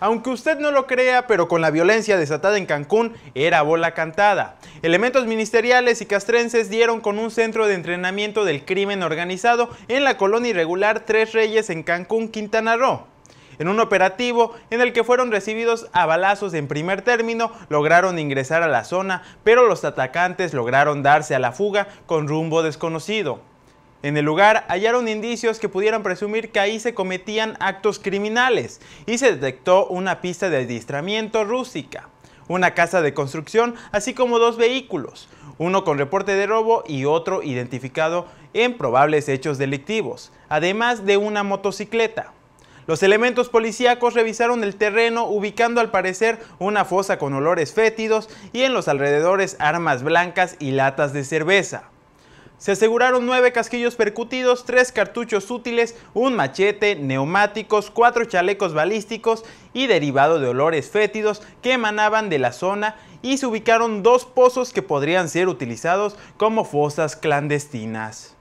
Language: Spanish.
Aunque usted no lo crea, pero con la violencia desatada en Cancún era bola cantada. Elementos ministeriales y castrenses dieron con un centro de entrenamiento del crimen organizado en la colonia irregular Tres Reyes en Cancún, Quintana Roo. En un operativo en el que fueron recibidos a balazos en primer término, lograron ingresar a la zona, pero los atacantes lograron darse a la fuga con rumbo desconocido. En el lugar hallaron indicios que pudieran presumir que ahí se cometían actos criminales y se detectó una pista de adiestramiento rústica, una casa de construcción, así como dos vehículos, uno con reporte de robo y otro identificado en probables hechos delictivos, además de una motocicleta. Los elementos policíacos revisaron el terreno ubicando al parecer una fosa con olores fétidos y en los alrededores armas blancas y latas de cerveza. Se aseguraron nueve casquillos percutidos, tres cartuchos útiles, un machete, neumáticos, cuatro chalecos balísticos y derivado de olores fétidos que emanaban de la zona y se ubicaron dos pozos que podrían ser utilizados como fosas clandestinas.